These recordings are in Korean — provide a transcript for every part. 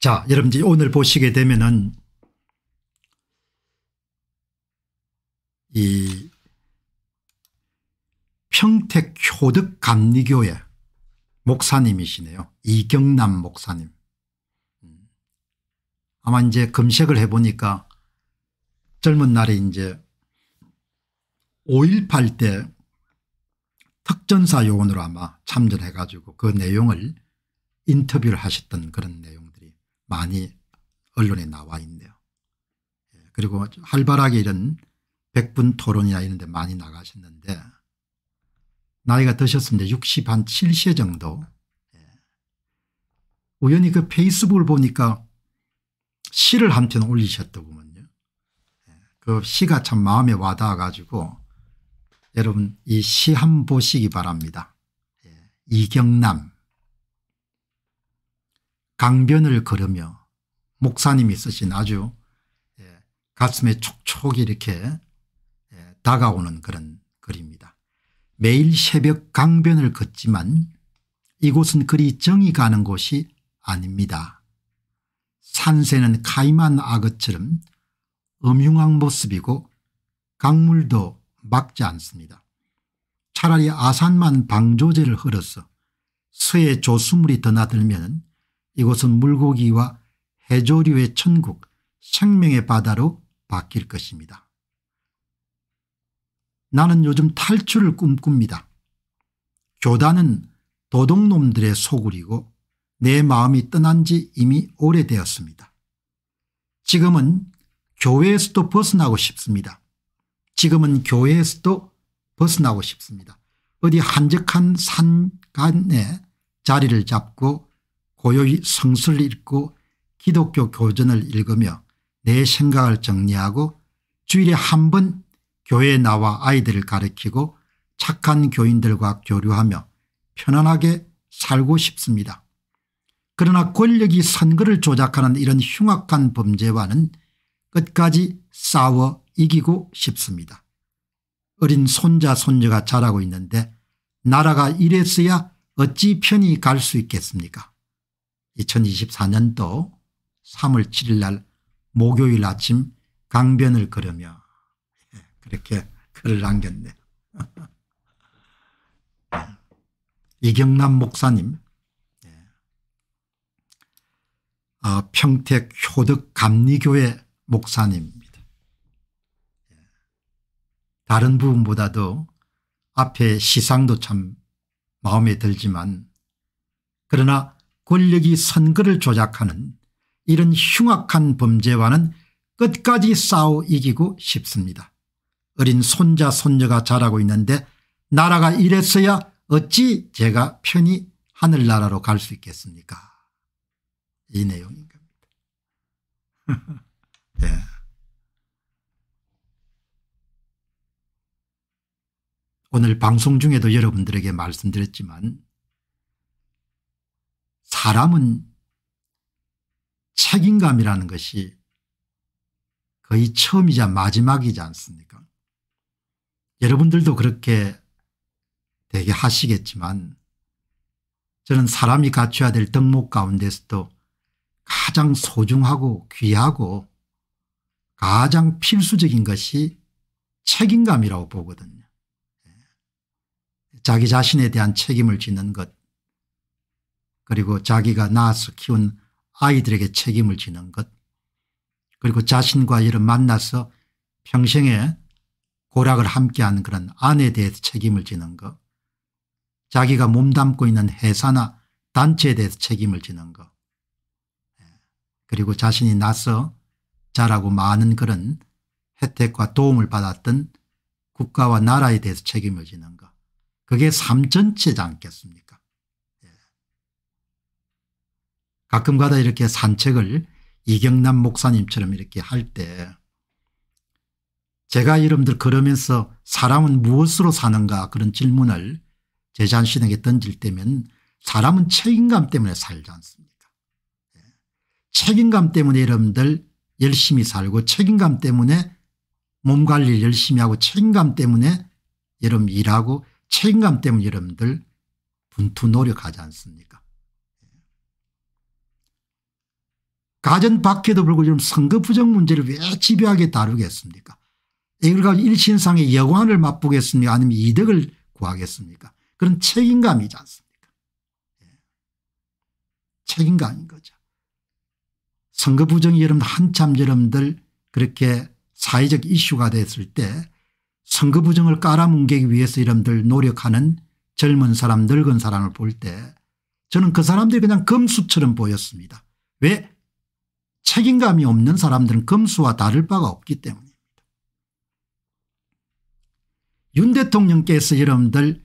자 여러분 이 오늘 보시게 되면은 이 평택 효득 감리교회 목사님이시네요. 이경남 목사님. 음. 아마 이제 검색을 해보니까 젊은 날에 이제 5.18 때 특전사 요원으로 아마 참전해가지고 그 내용을 인터뷰를 하셨던 그런 내용. 많이 언론에 나와 있네요. 예, 그리고 활발하게 이런 백분 토론이나 이런 데 많이 나가셨는데 나이가 드셨습니다. 60, 한 70세 정도. 예. 우연히 그 페이스북을 보니까 시를 한편 올리셨더구먼요. 예, 그 시가 참 마음에 와닿아가지고 여러분 이 시 한 보시기 바랍니다. 이경남 강변을 걸으며 목사님이 쓰신 아주 예, 가슴에 촉촉이 이렇게 예, 다가오는 그런 글입니다. 매일 새벽 강변을 걷지만 이곳은 그리 정이 가는 곳이 아닙니다. 산새는 카이만 악어처럼 음흉한 모습이고 강물도 막지 않습니다. 차라리 아산만 방조제를 흐려서 서해 조수물이 드나들면 이곳은 물고기와 해조류의 천국 생명의 바다로 바뀔 것입니다. 나는 요즘 탈출을 꿈꿉니다. 교단은 도둑놈들의 소굴이고 내 마음이 떠난 지 이미 오래되었습니다. 지금은 교회에서도 벗어나고 싶습니다. 지금은 교회에서도 벗어나고 싶습니다. 어디 한적한 산간에 자리를 잡고 고요히 성서를 읽고 기독교 교전을 읽으며 내 생각을 정리하고 주일에 한 번 교회에 나와 아이들을 가르치고 착한 교인들과 교류하며 편안하게 살고 싶습니다. 그러나 권력이 선거를 조작하는 이런 흉악한 범죄와는 끝까지 싸워 이기고 싶습니다. 어린 손자 손녀가 자라고 있는데 나라가 이랬어야 어찌 편히 갈 수 있겠습니까 2024년도 3월 7일 날 목요일 아침 강변을 걸으며 예, 그렇게 글을 남겼네. 이경남 목사님 예. 아, 평택 효덕 감리교회 목사님입니다. 예. 다른 부분보다도 앞에 시상도 참 마음에 들지만 그러나 권력이 선거를 조작하는 이런 흉악한 범죄와는 끝까지 싸워 이기고 싶습니다. 어린 손자 손녀가 자라고 있는데 나라가 이랬어야 어찌 제가 편히 하늘나라로 갈 수 있겠습니까 이 내용인 겁니다. 네. 오늘 방송 중에도 여러분들에게 말씀드렸지만 사람은 책임감이라는 것이 거의 처음이자 마지막이지 않습니까 여러분들도 그렇게 되게 하시겠지만 저는 사람이 갖춰야 될 덕목 가운데서도 가장 소중하고 귀하고 가장 필수적인 것이 책임감이라고 보거든요. 예. 자기 자신에 대한 책임을 지는 것 그리고 자기가 낳아서 키운 아이들에게 책임을 지는 것 그리고 자신과 이를 만나서 평생에 고락을 함께하는 그런 아내에 대해서 책임을 지는 것 자기가 몸담고 있는 회사나 단체에 대해서 책임을 지는 것 예. 그리고 자신이 나서 자라고 많은 그런 혜택과 도움을 받았던 국가와 나라에 대해서 책임을 지는 것 그게 삶 전체지 않겠습니까 가끔가다 이렇게 산책을 이경남 목사님처럼 이렇게 할 때 제가 여러분들 그러면서 사람은 무엇으로 사는가 그런 질문을 제 자신에게 던질 때면 사람은 책임감 때문에 살지 않습니까 예. 책임감 때문에 여러분들 열심히 살고 책임감 때문에 몸관리 열심히 하고 책임감 때문에 여러분 일하고 책임감 때문에 여러분들 분투 노력하지 않습니까 가전 밖에도 불구하고 지금 선거 부정 문제를 왜 집요하게 다루겠습니까 이걸 가지고 일신상의 여관을 맛보겠습니까 아니면 이득을 구하겠습니까 그런 책임감이지 않습니까 예. 책임감인 거죠. 선거 부정이 여러분 한참 여러분들 그렇게 사회적 이슈가 됐을 때 선거 부정을 깔아뭉개기 위해서 여러분들 노력하는 젊은 사람 늙은 사람을 볼 때 저는 그 사람들이 그냥 금수처럼 보였습니다. 왜 책임감이 없는 사람들은 검수와 다를 바가 없기 때문입니다. 윤 대통령께서 여러분들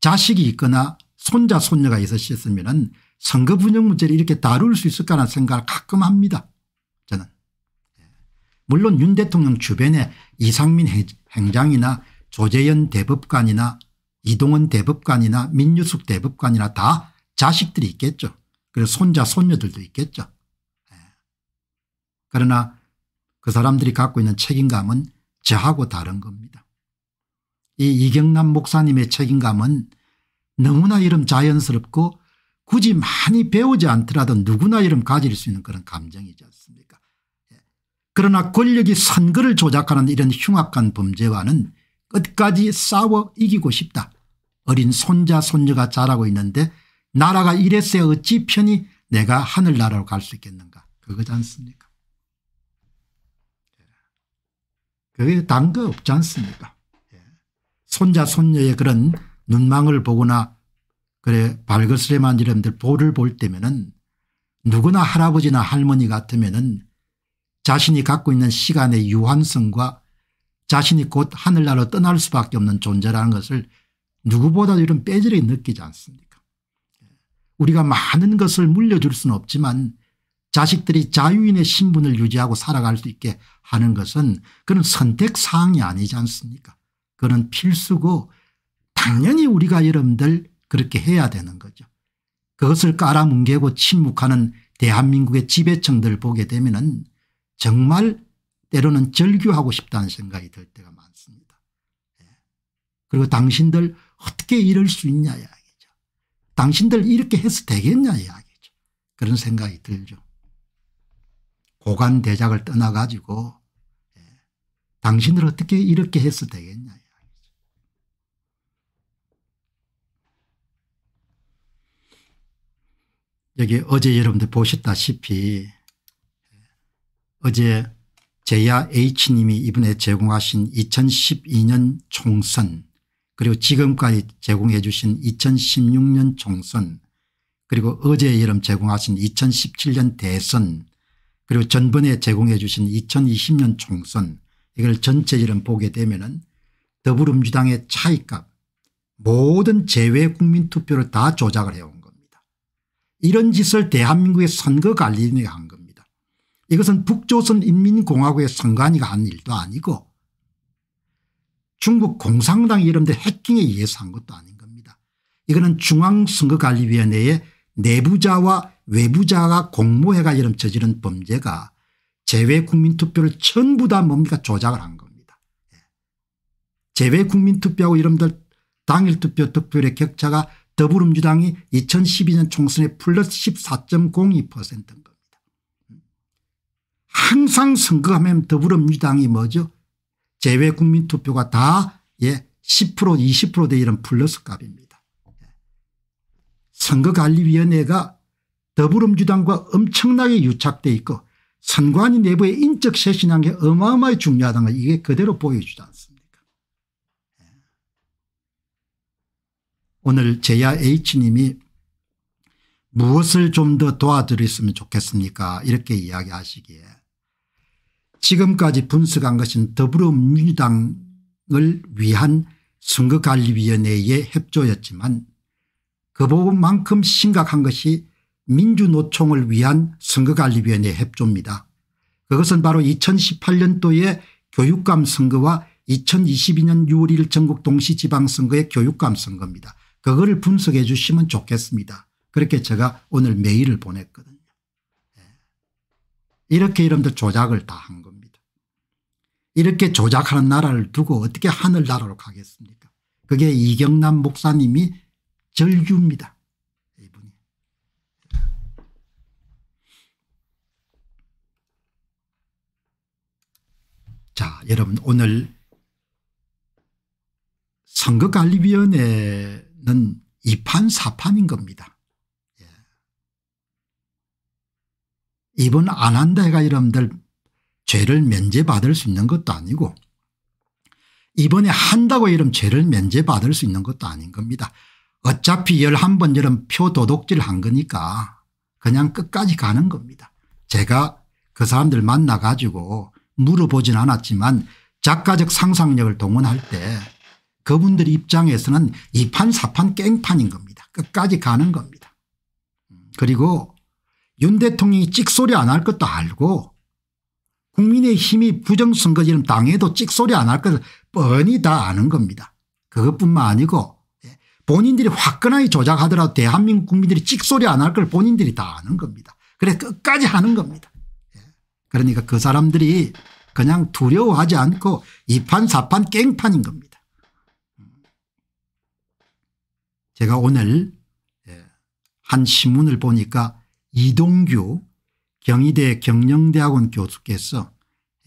자식이 있거나 손자 손녀가 있으셨으면 선거 분쟁 문제를 이렇게 다룰 수 있을까라는 생각을 가끔 합니다. 저는. 예. 물론 윤 대통령 주변에 이상민 행장이나 조재현 대법관이나 이동원 대법관이나 민유숙 대법관이나 다 자식들이 있겠죠. 그리고 손자 손녀들도 있겠죠. 그러나 그 사람들이 갖고 있는 책임감은 저하고 다른 겁니다. 이 이경남 목사님의 책임감은 너무나 이름 자연스럽고 굳이 많이 배우지 않더라도 누구나 이름 가질 수 있는 그런 감정이지 않습니까 예. 그러나 권력이 선거를 조작하는 이런 흉악한 범죄와는 끝까지 싸워 이기고 싶다. 어린 손자 손녀가 자라고 있는데 나라가 이랬어야 어찌 편히 내가 하늘나라로 갈 수 있겠는가 그거지 않습니까 그게 단거 없지 않습니까 예. 손자 손녀의 그런 눈망울 보거나 그래 발거스레만 이름들 볼을 볼 때면은 누구나 할아버지나 할머니 같으면은 자신이 갖고 있는 시간의 유한성과 자신이 곧 하늘나라로 떠날 수밖에 없는 존재라는 것을 누구보다 이런 빼질이 느끼지 않습니까 예. 우리가 많은 것을 물려줄 수는 없지만 자식들이 자유인의 신분을 유지하고 살아갈 수 있게 하는 것은 그런 선택사항이 아니지 않습니까 그는 필수고 당연히 우리가 여러분들 그렇게 해야 되는 거죠. 그것을 깔아뭉개고 침묵하는 대한민국의 지배층들 보게 되면 은 정말 때로는 절규하고 싶다는 생각이 들 때가 많습니다. 예. 그리고 당신들 어떻게 이럴 수 있냐 이야기죠. 당신들 이렇게 해서 되겠냐 이야기죠. 그런 생각이 들죠. 고관 대작을 떠나가지고 예. 당신을 어떻게 이렇게 해서 되겠냐. 여기 어제 여러분들 보셨다시피 어제 제야 H님이 이번에 제공하신 2012년 총선 그리고 지금까지 제공해 주신 2016년 총선 그리고 어제 여름 제공하신 2017년 대선 그리고 전번에 제공해 주신 2020년 총선 이걸 전체적으로 보게 되면 은 더불어민주당의 차이값 모든 제외 국민투표를 다 조작을 해온 겁니다. 이런 짓을 대한민국의 선거관리위원회가 한 겁니다. 이것은 북조선인민공화국의 선관위가 한 일도 아니고 중국 공산당 이런데 해킹에 의해서 한 것도 아닌 겁니다. 이거는 중앙선거관리위원회의 내부자와 외부자가 공모해가지고 저지른 범죄가 재외국민투표를 전부 다 뭡니까 조작을 한 겁니다. 예. 재외국민투표하고 이름들 당일투표 득표율의 격차가 더불어민주당이 2012년 총선에 플러스 14.02%인 겁니다. 항상 선거하면 더불어민주당이 뭐죠 재외국민투표가 다 예, 10% 20%대 이 플러스 값입니다. 선거관리위원회가 더불어민주당과 엄청나게 유착돼 있고 선관위 내부의 인적 쇄신한 게 어마어마히 중요하다는 걸 이게 그대로 보여주지 않습니까 예. 오늘 제야 H님이 무엇을 좀 더 도와드렸으면 좋겠습니까 이렇게 이야기하시기에 지금까지 분석한 것은 더불어민주당을 위한 선거관리위원회의 협조였지만 그 부분만큼 심각한 것이 민주노총을 위한 선거관리위원회 협조입니다. 그것은 바로 2 0 1 8년도에 교육감 선거와 2022년 6월 1일 전국 동시지방선거의 교육감 선거입니다. 그거를 분석해 주시면 좋겠습니다. 그렇게 제가 오늘 메일을 보냈거든요. 예. 이렇게 이러분들 조작을 다 한 겁니다. 이렇게 조작하는 나라를 두고 어떻게 하늘나라로 가겠습니까 그게 이경남 목사님이 절규입니다. 이분이. 자, 여러분 오늘 선거관리위원회는 2판 4판인 겁니다. 예. 이번 안 한다 해가 여러분들 죄를 면제받을 수 있는 것도 아니고 이번에 한다고 이름 죄를 면제받을 수 있는 것도 아닌 겁니다. 어차피 11번 이런 표 도둑질 한 거니까 그냥 끝까지 가는 겁니다. 제가 그 사람들 만나 가지고 물어보진 않았지만 작가적 상상력을 동원할 때 그분들 입장에서는 이판사판 깽판인 겁니다. 끝까지 가는 겁니다. 그리고 윤 대통령이 찍소리 안 할 것도 알고 국민의힘이 부정선거지름 당해도 찍소리 안 할 것을 뻔히 다 아는 겁니다. 그것뿐만 아니고 본인들이 화끈하게 조작하더라도 대한민국 국민들이 찍소리 안 할 걸 본인들이 다 아는 겁니다. 그래 끝까지 하는 겁니다. 예. 그러니까 그 사람들이 그냥 두려워하지 않고 이판사판 깽판인 겁니다. 음. 제가 오늘 예, 한 신문을 보니까 이동규 경희대 경영대학원 교수께서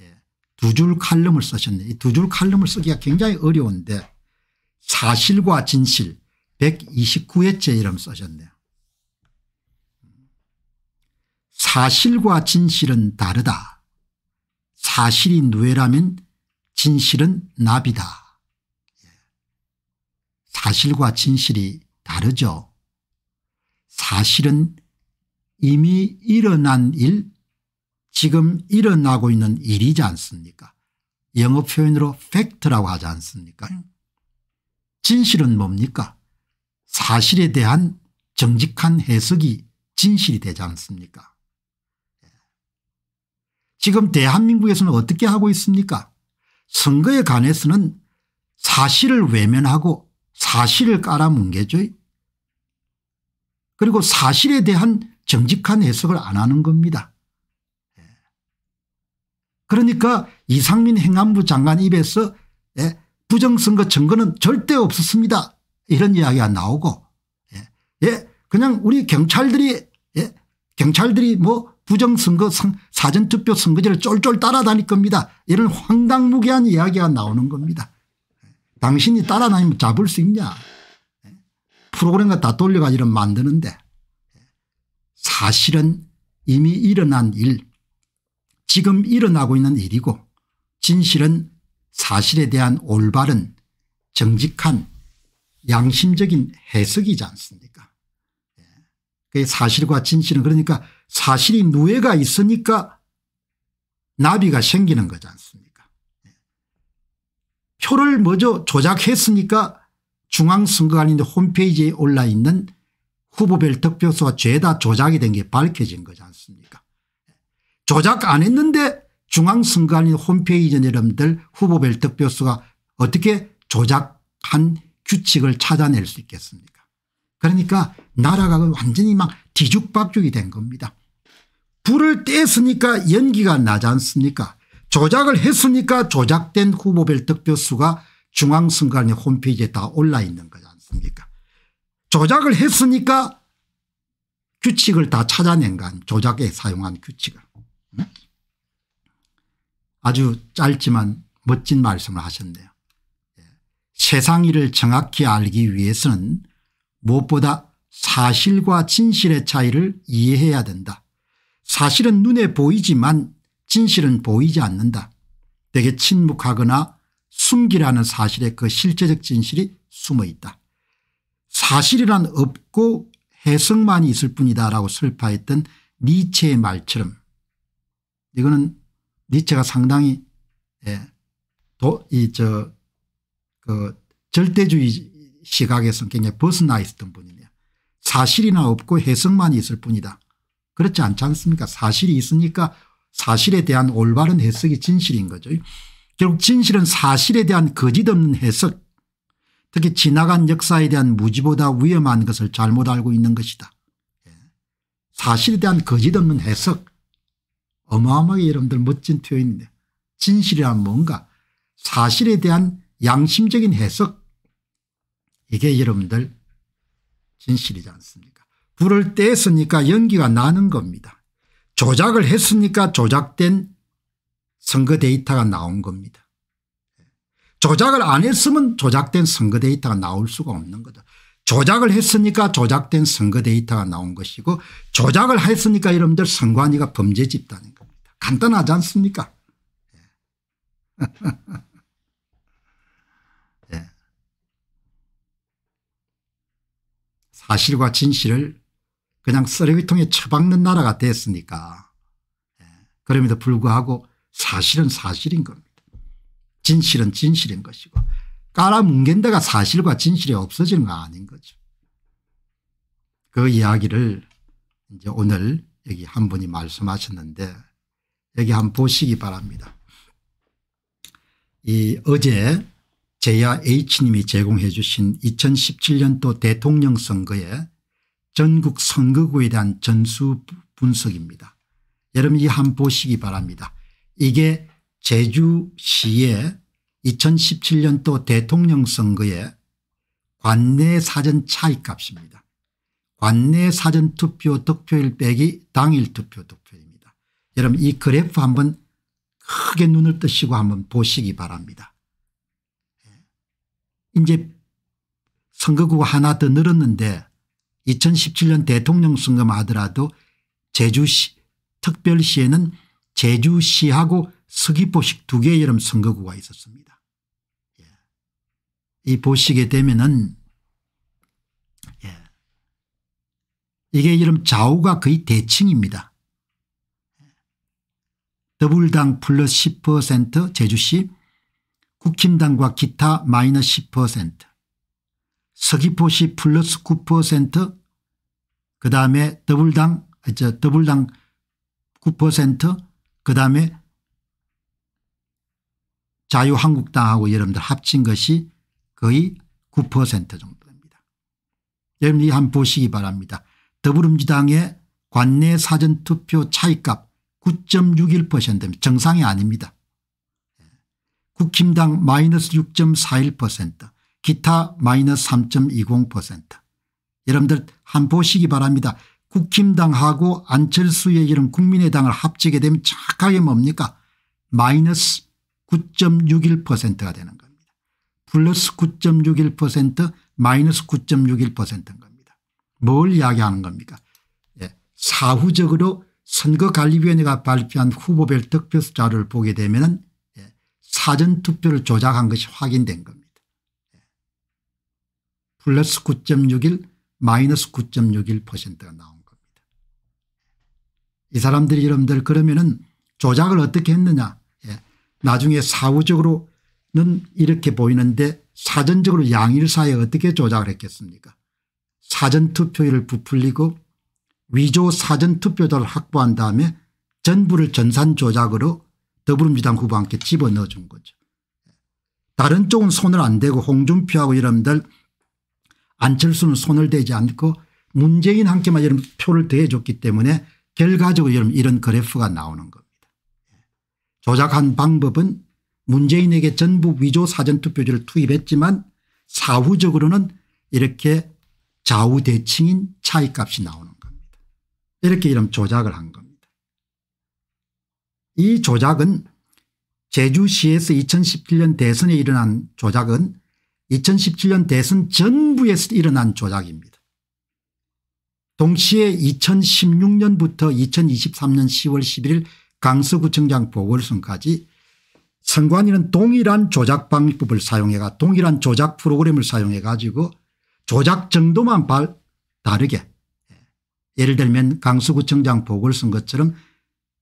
예, 두줄 칼럼을 쓰셨는데 두줄 칼럼을 쓰기가 굉장히 어려운데 사실과 진실 129회째 이름 써셨네요 사실과 진실은 다르다. 사실이 누에라면 진실은 나비다. 예. 사실과 진실이 다르죠. 사실은 이미 일어난 일 지금 일어나고 있는 일이지 않습니까 영어 표현으로 팩트라고 하지 않습니까 진실은 뭡니까 사실에 대한 정직한 해석이 진실이 되지 않습니까 예. 지금 대한민국에서는 어떻게 하고 있습니까 선거에 관해서는 사실을 외면하고 사실을 깔아뭉개죠 그리고 사실에 대한 정직한 해석을 안 하는 겁니다. 예. 그러니까 이상민 행안부 장관 입에서 예, 부정선거 증거는 절대 없었습니다. 이런 이야기가 나오고 예, 예 그냥 우리 경찰들이 예, 경찰들이 뭐 부정선거 사전투표 선거제를 쫄쫄 따라다닐 겁니다. 이런 황당무계한 이야기가 나오는 겁니다. 예, 당신이 따라다니면 잡을 수 있냐 예, 프로그램 과다 돌려가지고 만드는데 예, 사실은 이미 일어난 일 지금 일어나고 있는 일이고 진실은 사실에 대한 올바른 정직한 양심적인 해석이지 않습니까 그 사실과 진실은 그러니까 사실이 누에가 있으니까 나비가 생기는 거지 않습니까 예. 표를 먼저 조작했으니까 중앙선거관리인데 홈페이지에 올라있는 후보별 득표수가 죄다 조작이 된 게 밝혀진 거지 않습니까 예. 조작 안 했는데 중앙선관위 홈페이지 여러분들 후보별 득표수가 어떻게 조작한 규칙을 찾아낼 수 있겠습니까 그러니까 나라가 완전히 막 뒤죽박죽이 된 겁니다. 불을 뗐으니까 연기가 나지 않습니까 조작을 했으니까 조작된 후보별 득표수가 중앙선관위 홈페이지에 다 올라 있는 거지 않습니까 조작을 했으니까 규칙을 다 찾아낸 건 조작에 사용한 규칙을 아주 짧지만 멋진 말씀을 하셨네요. 세상 일을 정확히 알기 위해서는 무엇보다 사실과 진실의 차이를 이해해야 된다. 사실은 눈에 보이지만 진실은 보이지 않는다. 되게 침묵하거나 숨기라는 사실의 그 실제적 진실이 숨어 있다. 사실이란 없고 해석만 있을 뿐이다 라고 슬파했던 니체의 말처럼 이거는 니체가 상당히 예, 도, 이, 저, 그 절대주의 시각에서 굉장히 벗어나 있었던 분이네요. 사실이나 없고 해석만 있을 뿐이다. 그렇지 않지 않습니까 사실이 있으니까 사실에 대한 올바른 해석이 진실인 거죠. 결국 진실은 사실에 대한 거짓없는 해석 특히 지나간 역사에 대한 무지보다 위험한 것을 잘못 알고 있는 것이다. 예. 사실에 대한 거짓없는 해석 어마어마하게 여러분들 멋진 표현인데 진실이란 뭔가 사실에 대한 양심적인 해석 이게 여러분들 진실이지 않습니까 불을 뗐으니까 연기가 나는 겁니다. 조작을 했으니까 조작된 선거 데이터가 나온 겁니다. 조작을 안 했으면 조작된 선거 데이터가 나올 수가 없는 거죠. 조작을 했으니까 조작된 선거 데이터가 나온 것이고 조작을 했으니까 여러분들 선관위가 범죄 집단인 겁니다. 간단하지 않습니까? 사실과 진실을 그냥 쓰레기통에 처박는 나라가 됐으니까 예, 그럼에도 불구하고 사실은 사실인 겁니다. 진실은 진실인 것이고 깔아뭉갠 데가 사실과 진실이 없어지는 거 아닌 거죠. 그 이야기를 이제 오늘 여기 한 분이 말씀하셨는데 여기 한번 보시기 바랍니다. 이 어제 제야 H님이 제공해 주신 2017년도 대통령 선거에 전국 선거구에 대한 전수 분석입니다. 여러분 이한 보시기 바랍니다. 이게 제주시의 2017년도 대통령 선거에 관내 사전 차이값입니다. 관내 사전투표 득표율 빼기 당일 투표 득표입니다. 여러분 이 그래프 한번 크게 눈을 뜨시고 한번 보시기 바랍니다. 이제 선거구가 하나 더 늘었는데 2017년 대통령 선거만 하더라도 제주시 특별시에는 제주시하고 서귀포식 두 개의 여름 선거구가 있었습니다. 예. 이 보시게 되면은 예. 이게 여름 좌우가 거의 대칭입니다. 예. 더블당 플러스 10% 제주시 국힘당과 기타 마이너스 10% 서귀포시 플러스 9%그 다음에 더블당 아, 저 더블당 9%그 다음에 자유한국당하고 여러분들 합친 것이 거의 9% 정도입니다. 여러분이 들 한번 보시기 바랍니다. 더불어민주당의 관내 사전투표 차이값 9 6 1 정상이 아닙니다. 국힘당 마이너스 6.41% 기타 마이너스 3.20% 여러분들 한 보시기 바랍니다. 국힘당하고 안철수의 이런 국민의당을 합치게 되면 착하게 뭡니까 마이너스 9.61%가 되는 겁니다. 플러스 9.61% 마이너스 9.61%인 겁니다. 뭘 이야기하는 겁니까 예. 사후적으로 선거관리위원회가 발표한 후보별 득표수자를 보게 되면 은 사전투표를 조작한 것이 확인된 겁니다. 예. 플러스 9.61 마이너스 9.61%가 나온 겁니다. 이 사람들이 여러분들 그러면은 조작을 어떻게 했느냐 예. 나중에 사후적으로는 이렇게 보이는데 사전적으로 양일사에 어떻게 조작을 했겠습니까 사전투표율을 부풀리고 위조 사전투표자를 확보한 다음에 전부를 전산조작으로 더불어민주당 후보 와 함께 집어넣어 준 거죠. 다른 쪽은 손을 안 대고 홍준표하고 여러분들 안철수는 손을 대지 않고 문재인 함께만 여러분 표를 대해 줬기 때문에 결과적으로 여러분 이런 그래프가 나오는 겁니다. 조작한 방법은 문재인에게 전부 위조 사전투표지를 투입했지만 사후적으로는 이렇게 좌우대칭인 차이값이 나오는 겁니다. 이렇게 이런 조작을 한 겁니다. 이 조작은 제주시에서 2017년 대선에 일어난 조작은 2017년 대선 전부에서 일어난 조작입니다. 동시에 2016년부터 2023년 10월 11일 강서구청장 보궐선까지 선관위는 동일한 조작 방법을 사용해가 동일한 조작 프로그램을 사용해 가지고 조작 정도만 발 다르게 예, 예를 들면 강서구청장 보궐선것처럼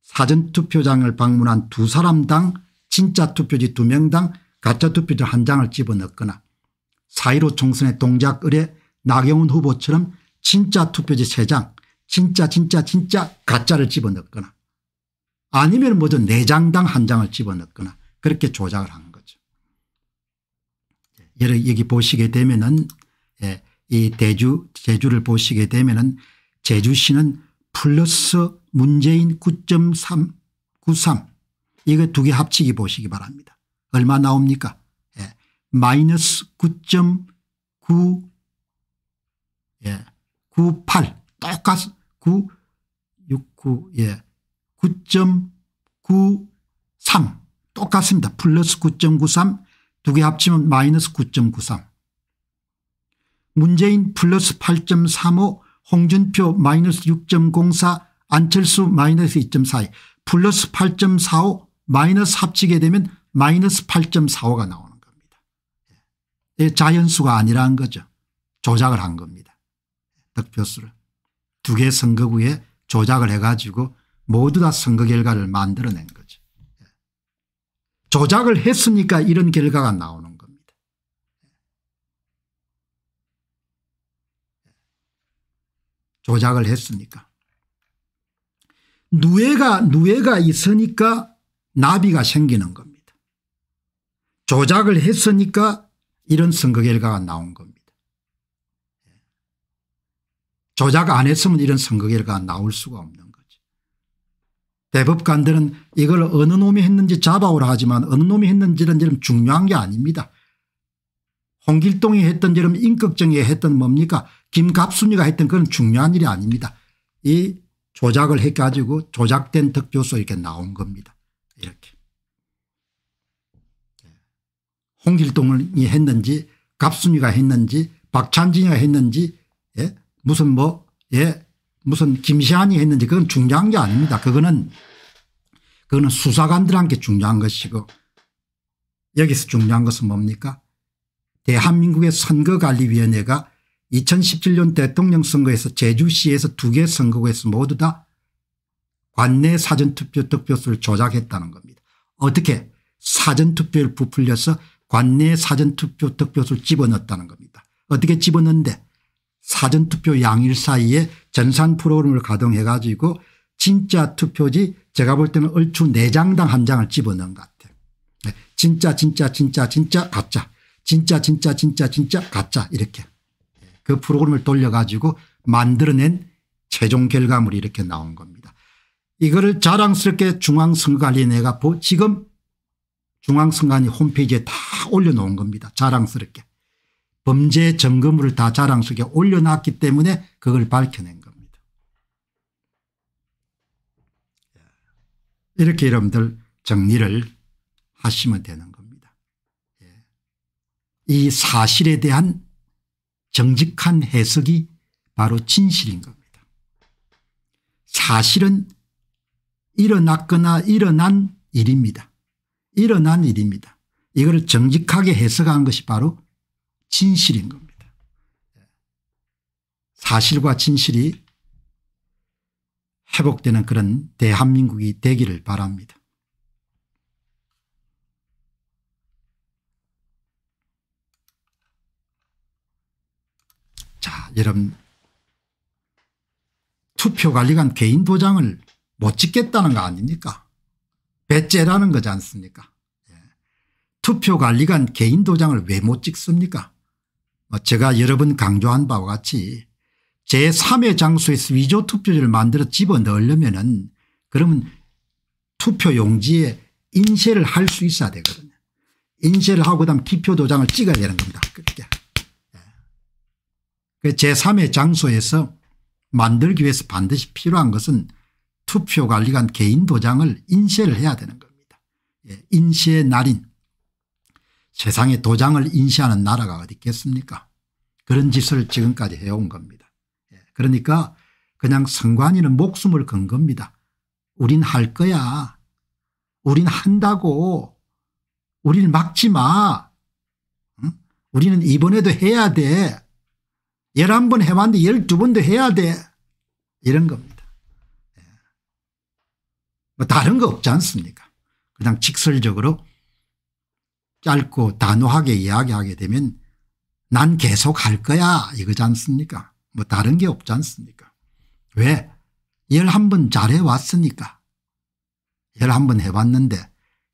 사전투표장을 방문한 두 사람당 진짜 투표지 두 명당 가짜 투표지 한 장을 집어넣거나 4.15 총선의 동작 의뢰 나경원 후보처럼 진짜 투표지 세 장 진짜 진짜 진짜 가짜를 집어넣거나 아니면 먼든네장당한 장을 집어넣거나 그렇게 조작을 한 거죠. 여기 보시게 되면은 예, 이 대주 제주를 보시게 되면은 제주시는 플러스 문재인 9.393 이거 두 개 합치기 보시기 바랍니다. 얼마 나옵니까? 예. 마이너스 9.9 예. 98 똑같 9 69 예. 9.93 똑같습니다. 플러스 9.93두 개 합치면 마이너스 9.93 문재인 플러스 8.35 홍준표 마이너스 6.04 안철수 마이너스 2.42 플러스 8.45 마이너스 합치게 되면 마이너스 8.45가 나오는 겁니다. 예. 자연수가 아니라는 거죠. 조작을 한 겁니다. 득표수를. 두 개 선거구에 조작을 해가지고 모두 다 선거 결과를 만들어낸 거죠. 예. 조작을 했으니까 이런 결과가 나오는 겁니다. 예. 조작을 했으니까. 누에가 누에가 있으니까 나비가 생기는 겁니다. 조작을 했으니까 이런 선거 결과가 나온 겁니다. 조작 안 했으면 이런 선거 결과가 나올 수가 없는 거죠. 대법관들은 이걸 어느 놈이 했는지 잡아오라 하지만 어느 놈이 했는지는 지금 중요한 게 아닙니다. 홍길동이 했던 지금 인격정이 했던 뭡니까 김갑순이가 했던 그런 중요한 일이 아닙니다. 이 조작을 해가지고 조작된 득표수 이렇게 나온 겁니다. 이렇게. 예. 홍길동이 했는지 갑순이가 했는지 박찬진이가 했는지 예? 무슨 뭐 예? 무슨 김시한이 했는지 그건 중요한 게 아닙니다. 그거는 그거는 수사관들한테 중요한 것이고 여기서 중요한 것은 뭡니까 대한민국의 선거관리위원회가 2017년 대통령 선거에서 제주시에서 두 개 선거구에서 모두 다 관내 사전투표 득표수를 조작했다는 겁니다. 어떻게 사전투표를 부풀려서 관내 사전투표 득표수를 집어넣었다는 겁니다. 어떻게 집어넣는데 사전투표 양일 사이에 전산 프로그램을 가동해 가지고 진짜 투표지 제가 볼 때는 얼추 4장당 한 장을 집어넣은 것 같아요. 네, 진짜 진짜 진짜 진짜 가짜 진짜 진짜 진짜 진짜 가짜 이렇게 그 프로그램을 돌려가지고 만들어낸 최종 결과물이 이렇게 나온 겁니다. 이거를 자랑스럽게 중앙선거관리위가 지금 중앙선관위 홈페이지에 다 올려놓은 겁니다. 자랑스럽게. 범죄 점검을 다 자랑스럽게 올려놨기 때문에 그걸 밝혀낸 겁니다. 이렇게 여러분들 정리를 하시면 되는 겁니다. 예. 이 사실에 대한 정직한 해석이 바로 진실인 겁니다. 사실은 일어났거나 일어난 일입니다. 일어난 일입니다. 이걸 정직하게 해석한 것이 바로 진실인 겁니다. 사실과 진실이 회복되는 그런 대한민국이 되기를 바랍니다. 이런 투표관리관 개인 도장을 못 찍겠다는 거 아닙니까 배째라는 거지 않습니까 예. 투표관리관 개인 도장을 왜 못 찍습니까 뭐 제가 여러 번 강조한 바와 같이 제3의 장소에서 위조 투표지를 만들어 집어넣으려면 은 그러면 투표 용지에 인쇄를 할 수 있어야 되거든요. 인쇄를 하고 그다음 기표 도장을 찍어야 되는 겁니다. 그렇게. 그 제3의 장소에서 만들기 위해서 반드시 필요한 것은 투표관리관 개인 도장을 인쇄를 해야 되는 겁니다. 예, 인쇄의 날인 세상에 도장을 인쇄하는 나라가 어디 있겠습니까 그런 짓을 지금까지 해온 겁니다. 예, 그러니까 그냥 선관위는 목숨을 건 겁니다. 우린 할 거야. 우린 한다고. 우리를 막지 마. 응? 우리는 이번에도 해야 돼. 11번 해봤는데 12번도 해야 돼. 이런 겁니다. 예. 뭐 다른 거 없지 않습니까 그냥 직설적으로 짧고 단호하게 이야기하게 되면 난 계속 할 거야 이거지 않습니까 뭐 다른 게 없지 않습니까 왜 11번 잘해왔으니까 11번 해봤는데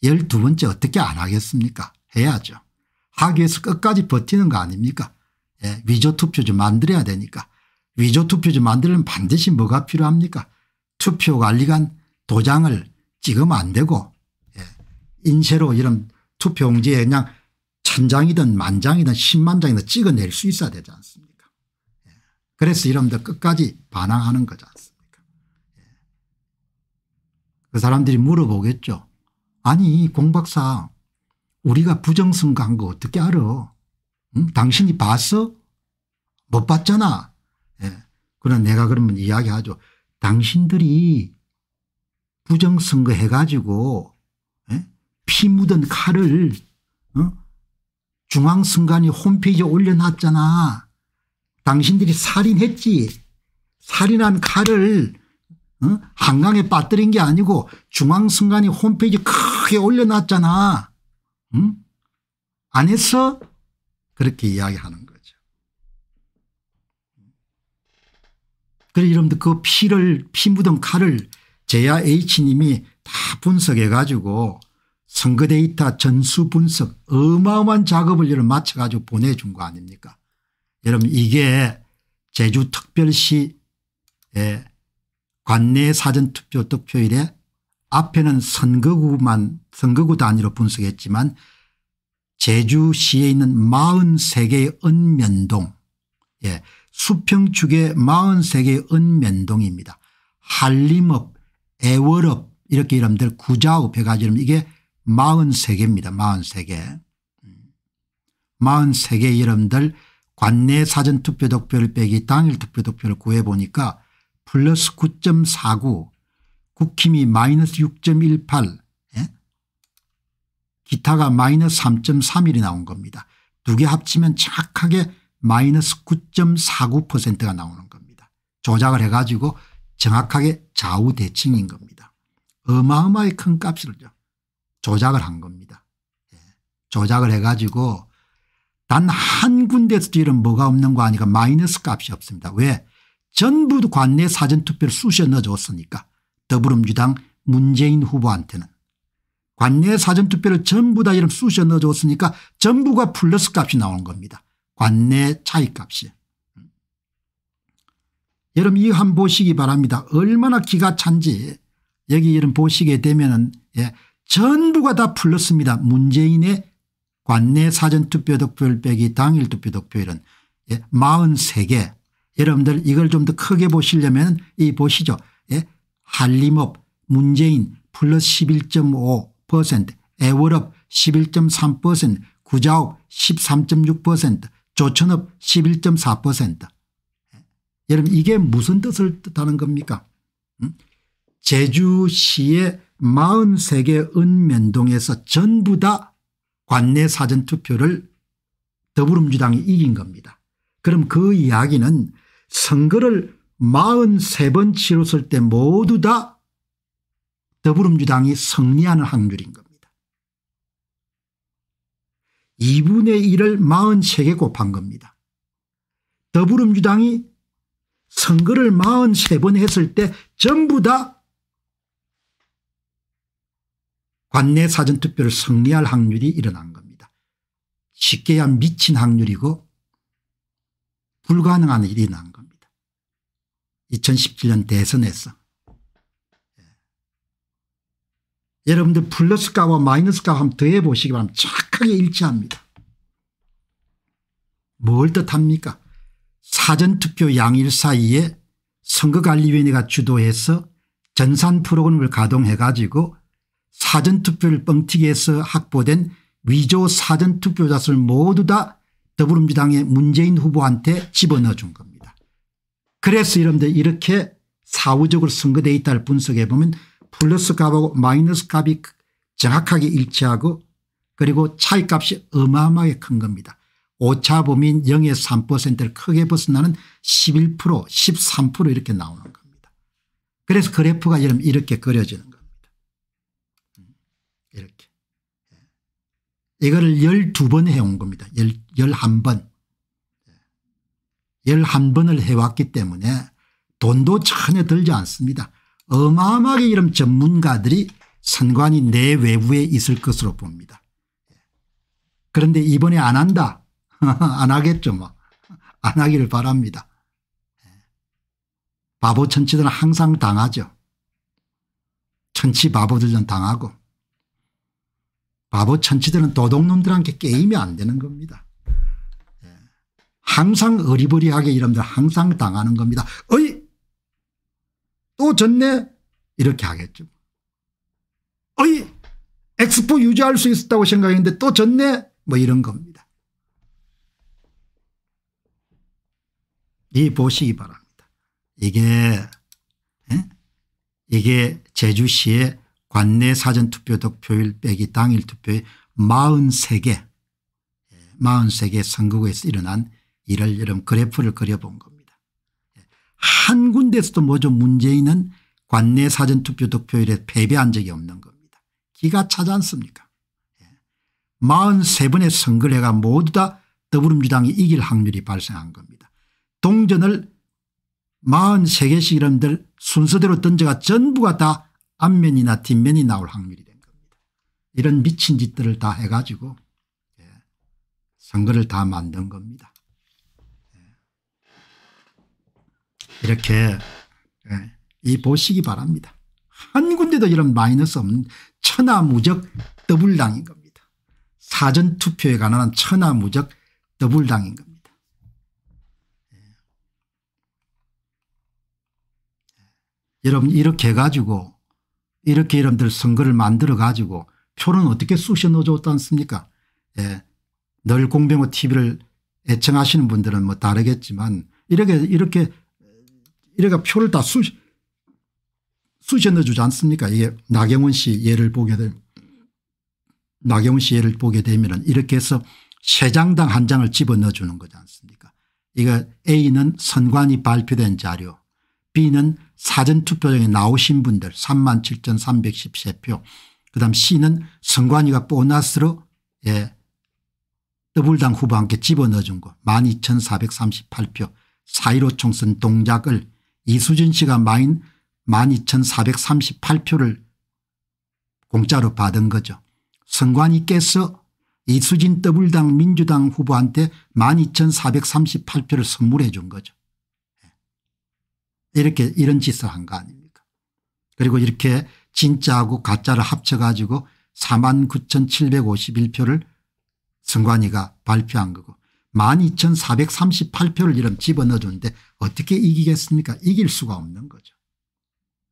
12번째 어떻게 안 하겠습니까 해야죠 하기 위해서 끝까지 버티는 거 아닙니까 예, 위조 투표지 만들어야 되니까 위조 투표지 만들면 반드시 뭐가 필요합니까 투표 관리관 도장을 찍으면 안 되고 예, 인쇄로 이런 투표용지에 그냥 천장이든 만장이든 십만장이든 찍어낼 수 있어야 되지 않습니까 예, 그래서 이런들 끝까지 반항하는 거지 않습니까 예. 그 사람들이 물어보겠죠 아니 공 박사 우리가 부정선거한 거 어떻게 알아 응? 음? 당신이 봤어? 못 봤잖아. 예. 그러나 내가 그러면 이야기하죠. 당신들이 부정선거 해가지고 예? 피 묻은 칼을 어? 중앙선관위 홈페이지에 올려놨잖아. 당신들이 살인했지. 살인한 칼을 어? 한강에 빠뜨린 게 아니고 중앙선관위 홈페이지 크게 올려놨잖아. 응? 음? 안 했어? 그렇게 이야기하는 거죠. 그래서 여러분들 그 피를 피 묻은 칼을 제야 H님이 다 분석해 가지고 선거 데이터 전수 분석 어마어마한 작업을 여러분 마쳐 가지고 보내준 거 아닙니까 여러분 이게 제주특별시 예, 관내 사전투표 득표일에 앞에는 선거구만 선거구 단위로 분석했지만 제주시에 있는 43개의 은면동 예, 수평축의 43개의 은면동입니다. 한림읍 애월읍 이렇게 이름들 구자읍 해가지고 이게 43개입니다. 43개. 43개 음. 이름들 관내 사전투표 독표를 빼기 당일 투표 독표를 구해보니까 플러스 9.49 국힘이 마이너스 6.18 기타가 마이너스 3.31이 나온 겁니다. 두 개 합치면 착하게 마이너스 9.49%가 나오는 겁니다. 조작을 해가지고 정확하게 좌우 대칭인 겁니다. 어마어마히 큰 값을 조작을 한 겁니다. 예. 조작을 해가지고 단 한 군데에서 뒤는 뭐가 없는 거 아니까 마이너스 값이 없습니다. 왜? 전부 관내 사전투표를 쑤셔 넣어줬으니까 더불어민주당 문재인 후보한테는 관내 사전투표를 전부 다 이름 쑤셔 넣어줬으니까 전부가 플러스 값이 나오는 겁니다. 관내 차이값이. 여러분 이 한 보시기 바랍니다. 얼마나 기가 찬지 여기 이런 보시게 되면은 예, 전부가 다플러스니다 문재인의 관내 사전투표 득표율 빼기 당일 투표 득표율은 예, 43개. 여러분들 이걸 좀 더 크게 보시려면 이 보시죠. 예, 한림업 문재인 플러스 11.5 1 6 애월업 11.3%, 구자업 13.6%, 조천업 11.4%. 예. 여러분 이게 무슨 뜻을 뜻하는 겁니까? 음? 제주시의 43개 읍면동에서 전부 다 관내 사전투표를 더불어민주당이 이긴 겁니다. 그럼 그 이야기는 선거를 43번 치렀을 때 모두 다 더불어민주당이 승리하는 확률인 겁니다. 2분의 1을 43개 곱한 겁니다. 더불어민주당이 선거를 43번 했을 때 전부 다 관내 사전투표를 승리할 확률이 일어난 겁니다. 쉽게야 미친 확률이고 불가능한 일이 난 겁니다. 2017년 대선에서 여러분들 플러스값과 마이너스값 한번 더해 보시기 바랍니다. 정하게 일치합니다. 뭘 뜻합니까? 사전투표 양일 사이에 선거관리위원회가 주도해서 전산 프로그램을 가동해 가지고 사전투표를 뻥튀기해서 확보된 위조 사전투표자 수를 모두 다 더불어민주당의 문재인 후보한테 집어넣어 준 겁니다. 그래서 여러분들 이렇게 사후적으로 선거 데이터를 분석해 보면 플러스 값하고 마이너스 값이 정확하게 일치하고 그리고 차이값이 어마어마하게 큰 겁니다. 오차범인0에 3%를 크게 벗어나는 11% 13% 이렇게 나오는 겁니다. 그래서 그래프가 이렇게 그려지는 겁니다. 음, 이렇게. 예. 이거를 12번 해온 겁니다. 11번. 11번을 예. 해왔기 때문에 돈도 전혀 들지 않습니다. 어마어마하게 이런 전문가들이 선관위 내외부에 있을 것으로 봅니다. 그런데 이번에 안 한다. 안 하겠죠 뭐. 안 하기를 바랍니다. 바보 천치들은 항상 당하죠. 천치 바보들은 당하고 바보 천치들은 도둑놈들한테 게임이 안 되는 겁니다. 항상 어리버리하게 이러들 항상 당하는 겁니다. 어이 또 졌네 이렇게 하겠죠. 어이 엑스포 유지할 수 있었다고 생각했는데 또 졌네 뭐 이런 겁니다. 이 보시기 바랍니다. 이게 에? 예? 이게 제주시의 관내 사전투표 득표율 빼기 당일 투표의 43개 43개 예, 선거구에서 일어난 이를 여러 그래프를 그려본 겁니다. 한 군데에서도 뭐죠 문재인은 관내 사전투표 득표율에 패배한 적이 없는 겁니다. 기가 차지 않습니까 43번의 예. 선거를 해가 모두 다 더불어민주당이 이길 확률이 발생한 겁니다. 동전을 43개씩 이름들 순서대로 던져가 전부가 다 앞면이나 뒷면이 나올 확률이 된 겁니다. 이런 미친 짓들을 다 해가지고 예, 선거를 다 만든 겁니다. 이렇게 예, 이 보시기 바랍니다. 한 군데도 이런 마이너스 없는 천하무적 더블당인 겁니다. 사전투표에 관한 천하무적 더블당인 겁니다. 예. 여러분 이렇게 해가지고 이렇게 여러분들 선거를 만들어 가지고 표는 어떻게 쑤셔 넣어줬지 않습니까 예. 늘 공병호 tv를 애청하시는 분들은 뭐 다르겠지만 이렇게 이렇게 이래가 표를 다 쑤, 수시에 넣어주지 않습니까 이게 나경원 씨 예를 보게 되면 나경원 씨 예를 보게 되면 이렇게 해서 세 장당 한 장을 집어넣어주는 거지 않습니까 이거 A는 선관위 발표된 자료 B는 사전투표장에 나오신 분들 37,313표 그다음 C는 선관위가 보너스로 예, 더블당 후보한테 집어넣어준 거 12,438표 4.15 총선 동작을 이수진 씨가 마인 12,438표를 공짜로 받은 거죠. 선관위 께서 이수진 더블당 민주당 후보한테 12,438표를 선물해 준 거죠. 예. 이렇게 이런 짓을 한 거 아닙니까 그리고 이렇게 진짜하고 가짜를 합쳐가지고 49,751표를 선관위가 발표한 거고 12,438표를 이름 집어넣어주는데 어떻게 이기겠습니까 이길 수가 없는 거죠.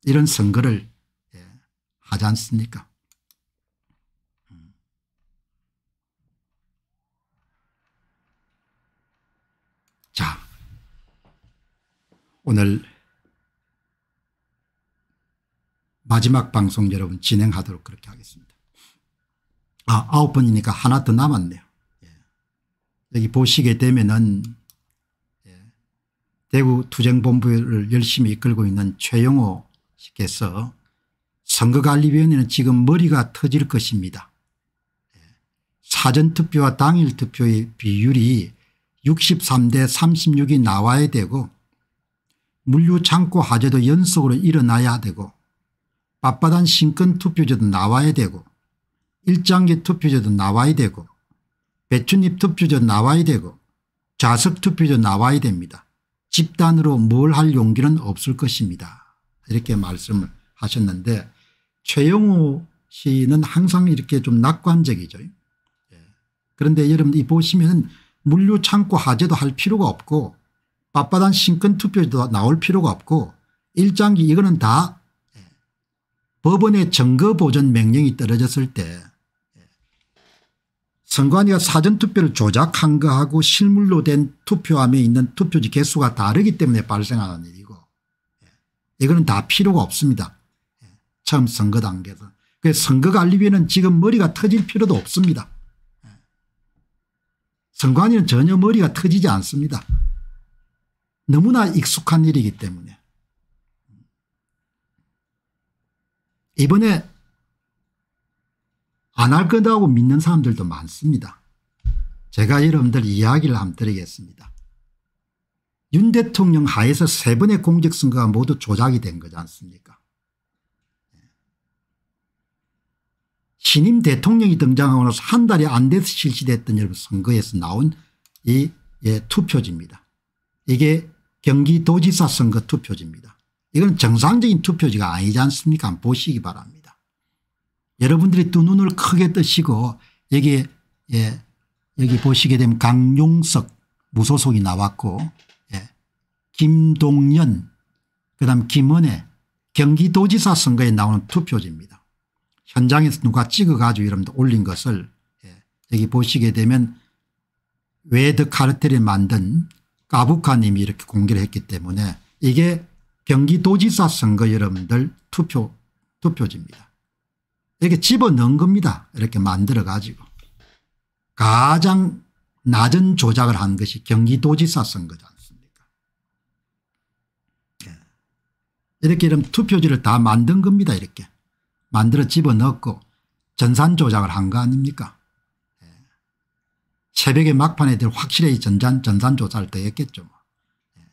이런 선거를 예, 하지 않습니까 음. 자 오늘 마지막 방송 여러분 진행하도록 그렇게 하겠습니다. 아 아홉 번이니까 하나 더 남았네요. 여기 보시게 되면은 예, 대구 투쟁본부를 열심히 이끌고 있는 최영호 씨께서 선거관리위원회는 지금 머리가 터질 것입니다. 예, 사전투표와 당일투표의 비율이 63대 36이 나와야 되고 물류창고 화제도 연속으로 일어나야 되고 빳빳한 신권 투표제도 나와야 되고 일장기 투표제도 나와야 되고 배춧잎 투표전 나와야 되고 좌석 투표전 나와야 됩니다. 집단으로 뭘 할 용기는 없을 것입니다. 이렇게 말씀을 하셨는데 최영호 씨는 항상 이렇게 좀 낙관적이죠. 예. 그런데 여러분 이 보시면 물류 창고 하재도 할 필요가 없고 빠빠단 신권 투표도 나올 필요가 없고 일장기 이거는 다 예. 법원의 증거 보전 명령이 떨어졌을 때 선관위가 사전투표를 조작한 거하고 실물로 된 투표함에 있는 투표지 개수가 다르기 때문에 발생하는 일이고 예, 이거는 다 필요가 없습니다. 예, 처음 선거 단계에서. 선거관리위는 지금 머리가 터질 필요도 없습니다. 예, 선관위는 전혀 머리가 터지지 않습니다. 너무나 익숙한 일이기 때문에. 이번에 안할 거라고 믿는 사람들도 많습니다. 제가 여러분들 이야기를 한번 드리겠습니다. 윤 대통령 하에서 세 번의 공직선거가 모두 조작이 된 거지 않습니까 신임 대통령이 등장하면서 한 달이 안 돼서 실시됐던 여러분 선거에서 나온 이 예, 투표지입니다. 이게 경기도지사 선거 투표지입니다. 이건 정상적인 투표지가 아니지 않습니까? 보시기 바랍니다. 여러분들이 두 눈을 크게 뜨시고 여기 예 여기 보시게 되면 강용석 무소속이 나왔고 예 김동연 그다음 김은혜 경기도지사 선거에 나오는 투표지입니다. 현장에서 누가 찍어가지고 이러면 올린 것을 예 여기 보시게 되면 웨드 카르텔이 만든 까부카님이 이렇게 공개를 했기 때문에 이게 경기도지사 선거 여러분들 투표 투표지입니다. 이렇게 집어넣은 겁니다. 이렇게 만들어 가지고. 가장 낮은 조작을 한 것이 경기도지사 선거지 않습니까 예. 이렇게 이런 투표지를 다 만든 겁니다. 이렇게 만들어 집어넣고 전산 조작을 한 거 아닙니까 예. 새벽에 막판에 들 확실히 전산, 전산 조사를 더 했겠죠. 뭐. 예.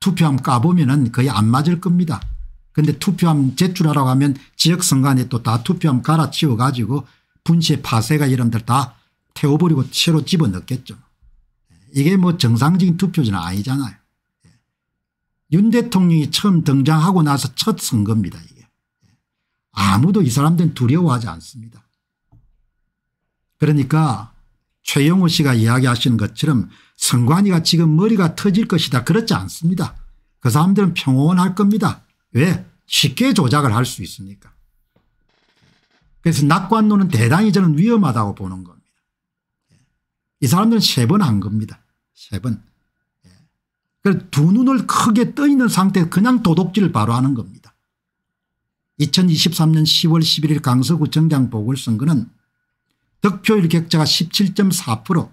투표함 까보면 거의 안 맞을 겁니다. 근데 투표함 제출하라고 하면 지역선관위 또다 투표함 갈아치워 가지고 분쇄 파쇄가 이런들 다 태워버리고 새로 집어넣겠죠. 이게 뭐 정상적인 투표지는 아니잖아요. 예. 윤 대통령이 처음 등장하고 나서 첫 선거입니다. 이게. 예. 아무도 이 사람들은 두려워하지 않습니다. 그러니까 최영호 씨가 이야기하신 것처럼 선관위가 지금 머리가 터질 것이다 그렇지 않습니다. 그 사람들은 평온할 겁니다. 왜 쉽게 조작을 할 수있습니까 그래서 낙관론은 대단히 저는 위험하다고 보는 겁니다. 이 사람들은 세 번 한 겁니다. 세 번. 예. 두 눈을 크게 떠 있는 상태에서 그냥 도둑질을 바로 하는 겁니다. 2023년 10월 11일 강서구 정장 보궐선거는 득표율 격차가 17.4%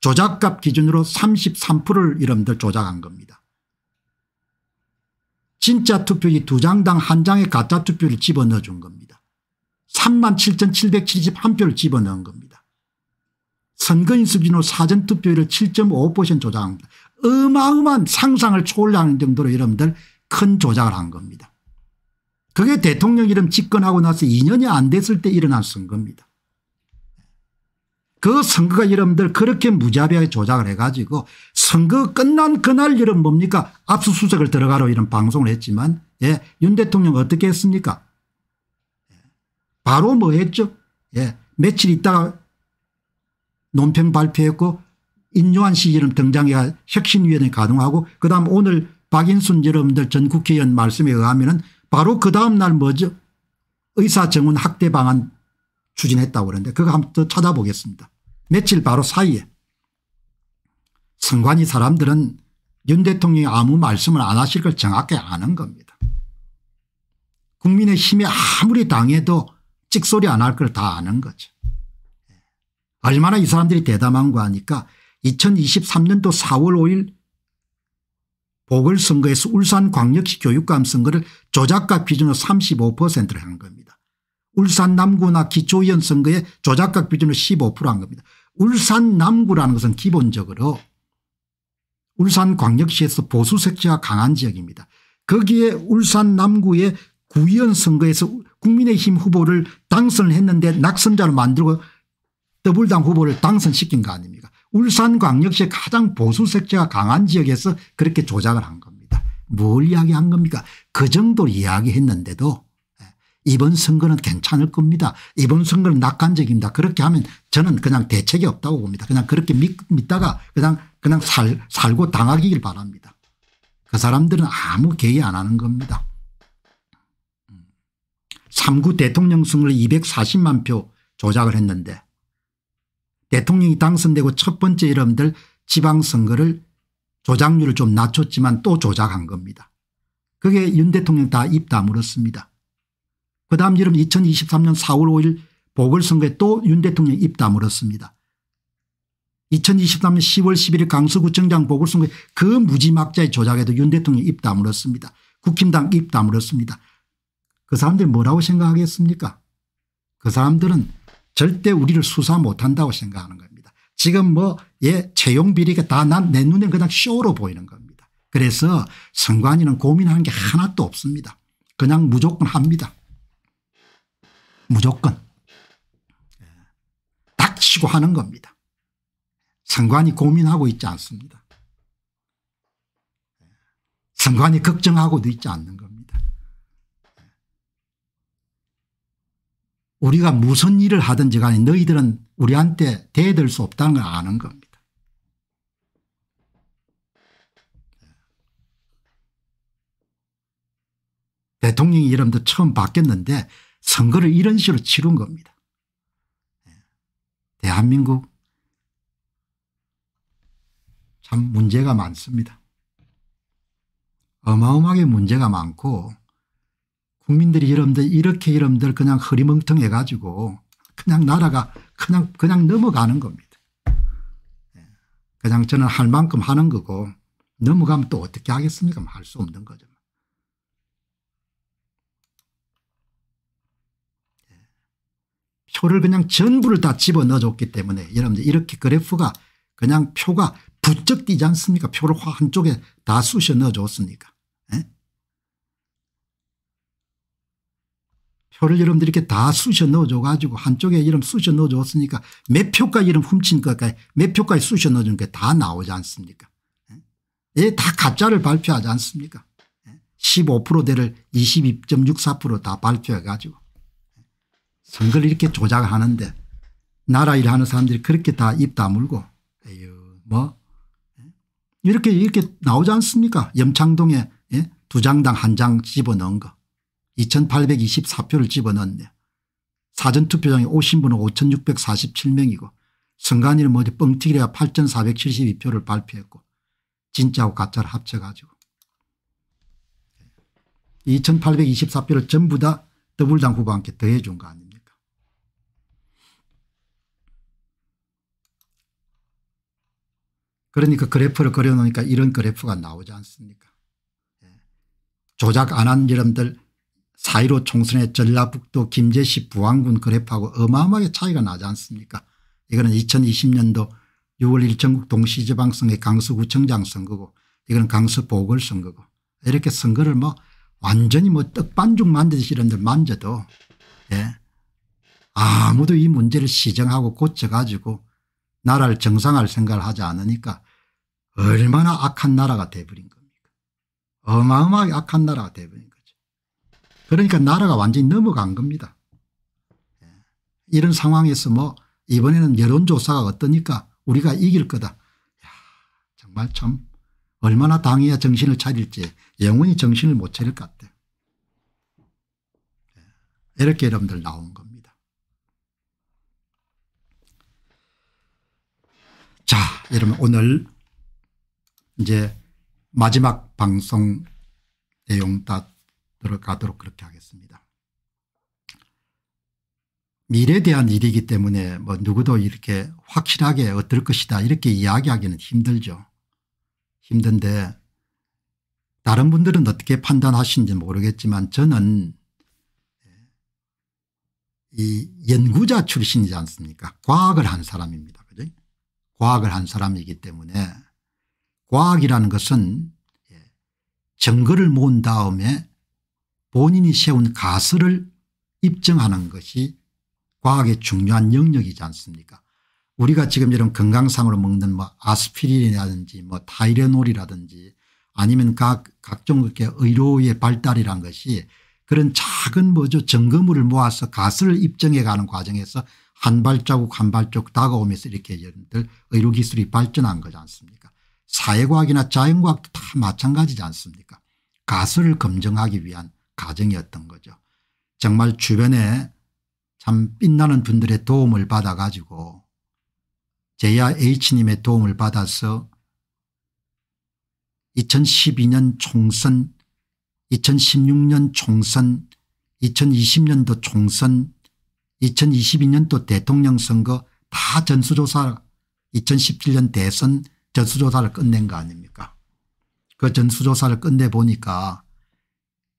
조작값 기준으로 33%를 이름들 조작한 겁니다. 진짜 투표지 두 장당 한 장의 가짜 투표를 집어넣어 준 겁니다. 3만 7,771표를 집어넣은 겁니다. 선거인 수준으로 사전투표율을 7.5% 조작합니다. 어마어마한 상상을 초월하는 정도로 여러분들 큰 조작을 한 겁니다. 그게 대통령 이름 집권하고 나서 2년이 안 됐을 때일어났선겁니다 그 선거가 여러분들 그렇게 무자비하게 조작을 해가지고 선거 끝난 그날 여러분 뭡니까 압수수색을 들어가러 이런 방송을 했지만 예, 윤 대통령 어떻게 했습니까 바로 뭐 했죠 예, 며칠 있다가 논평 발표했고 인요한 씨 이름 등장해가 혁신위원회 가동하고 그다음 오늘 박인순 여러분들 전 국회의원 말씀에 의하면 은 바로 그 다음날 뭐죠 의사정원 학대 방안 추진했다고 그러는데 그거 한번 더 찾아보겠습니다. 며칠 바로 사이에 선관위 사람들은 윤 대통령이 아무 말씀을 안 하실 걸 정확히 아는 겁니다. 국민의 힘에 아무리 당해도 찍소리 안 할 걸 다 아는 거죠. 얼마나 이 사람들이 대담한 거 하니까 2023년도 4월 5일 보궐선거에서 울산광역시 교육감 선거를 조작과 비준으로 35%를 한 겁니다. 울산 남구나 기초위원 선거에 조작각 비준을 15%한 겁니다. 울산 남구라는 것은 기본적으로 울산 광역시에서 보수 색채가 강한 지역입니다. 거기에 울산 남구의 구의원 선거에서 국민의힘 후보를 당선을 했는데 낙선자를 만들고 더불당 후보를 당선시킨 거 아닙니까 울산광역시의 가장 보수 색채가 강한 지역에서 그렇게 조작을 한 겁니다. 뭘 이야기한 겁니까 그 정도 이야기했는데도 이번 선거는 괜찮을 겁니다. 이번 선거는 낙관적입니다. 그렇게 하면 저는 그냥 대책이 없다고 봅니다. 그냥 그렇게 믿, 다가 그냥 그냥 살, 살고 당하기를 바랍니다. 그 사람들은 아무 개의 안 하는 겁니다. 3구 대통령 승을 240만 표 조작을 했는데 대통령이 당선되고 첫 번째 이름들 지방선거를 조작률을 좀 낮췄지만 또 조작한 겁니다. 그게 윤 대통령 다 입 다물었습니다. 그다음 여름 2023년 4월 5일 보궐선거에 또 윤 대통령 입담을 했습니다. 2023년 10월 11일 강서구청장 보궐선거에 그무지막자의 조작에도 윤 대통령 입담을 했습니다. 국힘당 입담을 했습니다. 그 사람들이 뭐라고 생각하겠습니까 그 사람들은 절대 우리를 수사 못한다고 생각하는 겁니다. 지금 뭐예 채용 비리가 다 내 눈엔 그냥 쇼로 보이는 겁니다. 그래서 선관위는 고민하는 게 하나도 없습니다. 그냥 무조건 합니다. 무조건 예. 닥치고 하는 겁니다. 선관이 고민하고 있지 않습니다. 선관이 예. 걱정하고도 있지 않는 겁니다. 예. 우리가 무슨 일을 하든지 간에 너희들은 우리한테 대들 수 없다는 걸 아는 겁니다. 대통령이 이름도 처음 바뀌었는데 선거를 이런 식으로 치룬 겁니다. 예. 대한민국 참 문제가 많습니다. 어마어마하게 문제가 많고 국민들이 여러분들 이렇게 여러분들 그냥 허리멍텅해 가지고 그냥 나라가 그냥 그냥 넘어가는 겁니다. 예. 그냥 저는 할 만큼 하는 거고 넘어가면 또 어떻게 하겠습니까 할 수 없는 거죠. 표를 그냥 전부를 다 집어넣어줬기 때문에 여러분들 이렇게 그래프가 그냥 표가 부쩍 뛰지 않습니까 표를 확 한쪽에 다 쑤셔 넣어줬으니까 에? 예? 표를 여러분들 이렇게 다 쑤셔 넣어줘 가지고 한쪽에 이름 쑤셔 넣어줬으니까 몇 표까지 이름 훔친 것까지 몇 표까지 쑤셔 넣어준 게 다 나오지 않습니까 예, 다 가짜를 발표하지 않습니까 15%대를 예? 22.64%다 발표해 가지고 선거를 이렇게 조작하는데 나라 일하는 사람들이 그렇게 다 입 다물고 뭐 예? 이렇게 이렇게 나오지 않습니까 염창동에 예? 두 장당 한 장 집어넣은 거 2824표를 집어넣었네 사전투표장에 오신 분은 5647명이고 선관위는 뭐 뻥튀기래야 8472표를 발표했고 진짜하고 가짜를 합쳐가지고 2824표를 전부 다 더불당 후보한테 더해준 거아니에요 그러니까 그래프를 그려놓으니까 이런 그래프가 나오지 않습니까 예. 조작 안 한 여러분들 사이로 총선의 전라북도 김제시 부안군 그래프하고 어마어마하게 차이가 나지 않습니까 이거는 2020년도 6월 1 전국 동시지방선의 강서구청장 선거고 이거는 강서 보궐선거고 이렇게 선거를 뭐 완전히 뭐 떡반죽 만드듯이 이런들 만져도 예. 아무도 이 문제를 시정하고 고쳐가지고 나라를 정상할 생각을 하지 않으니까 얼마나 악한 나라가 돼버린 겁니까 어마어마하게 악한 나라가 돼버린 거죠. 그러니까 나라가 완전히 넘어간 겁니다. 예. 이런 상황에서 뭐 이번에는 여론조사가 어떠니까 우리가 이길 거다. 야, 정말 참 얼마나 당해야 정신을 차릴지 영원히 정신을 못 차릴 것 같아요. 예. 이렇게 여러분들 나온 겁니다. 자 여러분 오늘 이제 마지막 방송 내용 다 들어가도록 그렇게 하겠습니다. 미래에 대한 일이기 때문에 뭐 누구도 이렇게 확실하게 어떨 것이다 이렇게 이야기하기는 힘들죠. 힘든데 다른 분들은 어떻게 판단하시는지 모르겠지만 저는 이 연구자 출신이지 않습니까 과학을 한 사람입니다. 그죠? 과학을 한 사람이기 때문에 과학이라는 것은 예, 증거를 모은 다음에 본인이 세운 가설을 입증하는 것이 과학의 중요한 영역이지 않습니까 우리가 지금 이런 건강상으로 먹는 뭐 아스피린이라든지 뭐 타이레놀이라든지 아니면 각, 각종 그렇 의료의 발달이란 것이 그런 작은 뭐죠 증거물을 모아서 가설을 입증해 가는 과정에서 한 발자국 한 발자국 다가오면서 이렇게 여러분들 의료기술이 발전한 거지 않습니까 사회과학이나 자연과학도 다 마찬가지지 않습니까 가설을 검증하기 위한 가정이었던 거죠. 정말 주변에 참 빛나는 분들의 도움을 받아 가지고 제야 H님의 도움을 받아서 2012년 총선 2016년 총선 2020년도 총선 2022년도 대통령 선거 다 전수조사 2017년 대선 전수조사를 끝낸 거 아닙니까 그 전수조사를 끝내보니까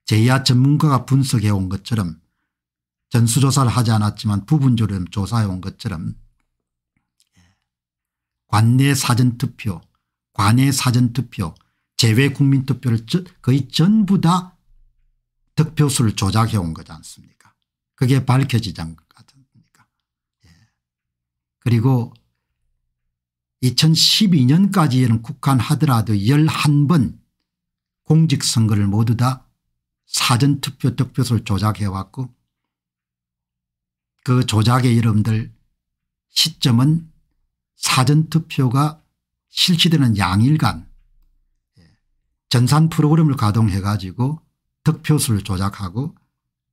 제야 전문가가 분석해 온 것처럼 전수조사를 하지 않았지만 부분적으로 조사해 온 것처럼 관내 사전투표 관내 사전투표 제외 국민투표를 거의 전부 다 득표수를 조작해 온 거지 않습니까 그게 밝혀지지 않습니까 예. 그리고 2012년까지에는 국한하더라도 11번 공직선거를 모두 다 사전투표 득표수를 조작해왔고 그 조작의 여러분들 시점은 사전투표가 실시되는 양일간 예, 전산 프로그램을 가동해 가지고 득표수를 조작하고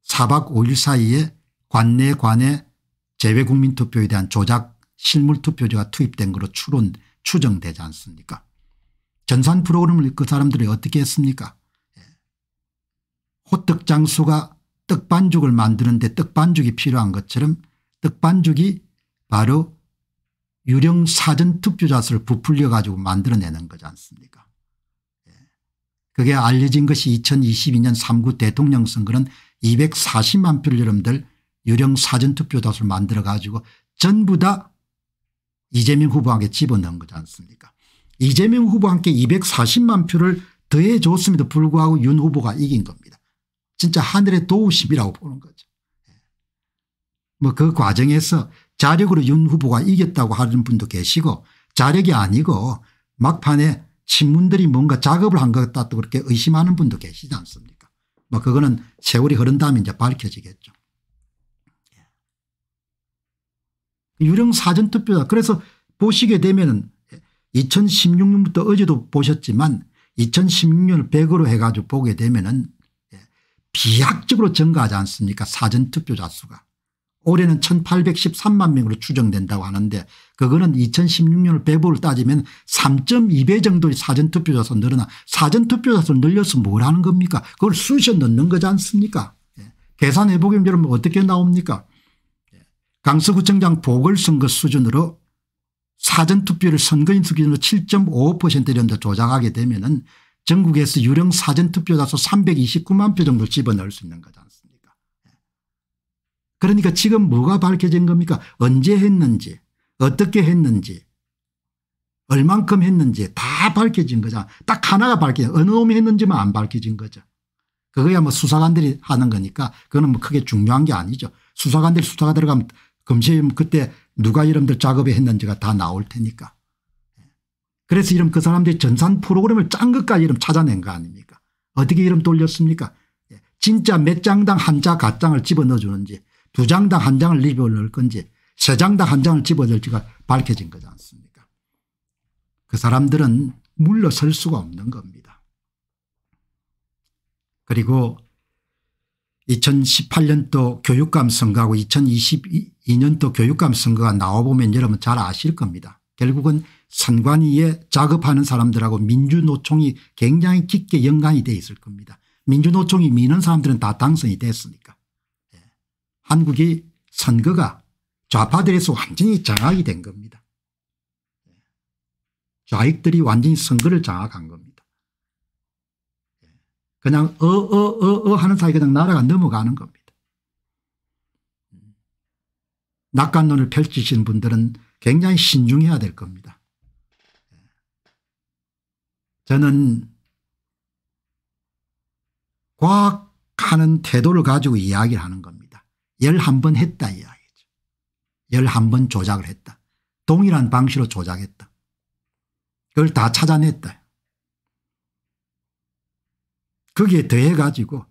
4박 5일 사이에 관내 관내 재외국민투표에 대한 조작 실물투표제가 투입된 것으로 추론 추정되지 않습니까 전산 프로그램을 그 사람들이 어떻게 했습니까 예. 호떡 장수가 떡반죽을 만드는데 떡반죽이 필요한 것처럼 떡반죽이 바로 유령 사전 투표자수를 부풀려 가지고 만들어내는 거지 않습니까 예. 그게 알려진 것이 2022년 3구 대통령 선거는 240만 표를 여러분들 유령 사전투표자수를 만들어 가지고 전부 다 이재명 후보에게 집어넣은 거지 않습니까 이재명 후보한테 240만 표를 더해줬음에도 불구하고 윤 후보가 이긴 겁니다. 진짜 하늘의 도우심이라고 보는 거죠. 예. 뭐그 과정에서 자력으로 윤 후보가 이겼다고 하는 분도 계시고 자력이 아니고 막판에 신문들이 뭔가 작업을 한 것 같다고 그렇게 의심하는 분도 계시지 않습니까 뭐 그거는 세월이 흐른 다음에 이제 밝혀지겠죠. 유령 사전 투표자 그래서 보시게 되면은 2016년부터 어제도 보셨지만 2016년을 100으로 해가지고 보게 되면은 예, 비약적으로 증가하지 않습니까 사전투표자 수가. 올해는 1813만 명으로 추정된다고 하는데 그거는 2016년을 배부를 따지면 3.2배 정도의 사전투표자 수 늘어나 사전투표자 수를 늘려서 뭘 하는 겁니까 그걸 수시에 넣는 거지 않습니까 예. 계산해 보면 기 여러분 어떻게 나옵니까 강서구청장 보궐선거 수준으로 사전투표를 선거인 수준으로 7.5% 정도 조작하게 되면 은 전국에서 유령 사전투표자수 329만 표 정도 집어넣을 수 있는 거지 않습니까 예. 그러니까 지금 뭐가 밝혀진 겁니까 언제 했는지 어떻게 했는지 얼만큼 했는지 다 밝혀진 거잖아 딱 하나가 밝혀 어느 놈이 했는지만 안 밝혀진 거죠 그거야 뭐 수사관들이 하는 거니까 그거는 뭐 크게 중요한 게 아니죠 수사관들이 수사가 들어가면 검시에 그때 누가 이름들 작업에 했는지가 다 나올 테니까. 그래서 이름 그 사람들이 전산 프로그램을 짠 것까지 이름 찾아낸 거 아닙니까 어떻게 이름 돌렸습니까 예, 진짜 몇 장당 한자 가장을 집어넣어주는지 두 장당 한 장을 집어넣을 건지 세 장당 한 장을 집어넣을지가 밝혀진 거지 않습니까 그 사람들은 물러설 수가 없는 겁니다. 그리고 2018년도 교육감 선거하고 2020, 2년도 교육감 선거가 나와보면 여러분 잘 아실 겁니다. 결국은 선관위에 작업하는 사람들하고 민주노총이 굉장히 깊게 연관이 돼 있을 겁니다. 민주노총이 미는 사람들은 다 당선이 됐으니까. 예. 한국이 선거가 좌파들에서 완전히 장악이 된 겁니다. 예. 좌익들이 완전히 선거를 장악한 겁니다. 예. 그냥 어어어어 어, 어, 어 하는 사이 그냥 나라가 넘어가는 겁니다. 낙관론을 펼치시는 분들은 굉장히 신중해야 될 겁니다. 예. 저는 과학하는 태도를 가지고 이야기를 하는 겁니다. 11번 했다 이야기죠. 11번 조작을 했다. 동일한 방식으로 조작했다. 그걸 다 찾아냈다. 거기에 더해 가지고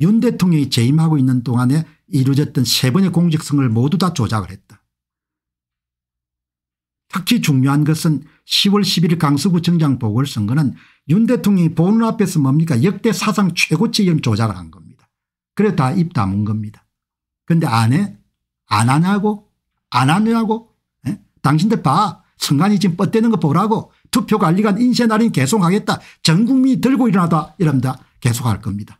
윤 대통령이 재임하고 있는 동안에 이루어졌던 세 번의 공직선거를 모두 다 조작을 했다. 특히 중요한 것은 10월 11일 강서구청장 보궐선거는 윤 대통령이 보는 앞에서 뭡니까 역대 사상 최고치의 조작을 한 겁니다. 그래 다입 다문 겁니다. 그런데 안 해? 안 하냐고? 안 하냐고? 에? 예? 당신들 봐. 선관이 지금 뻗대는 거 보라고. 투표 관리관 인쇄날인 계속하겠다. 전 국민이 들고 일어나다 이랍니다. 계속할 겁니다.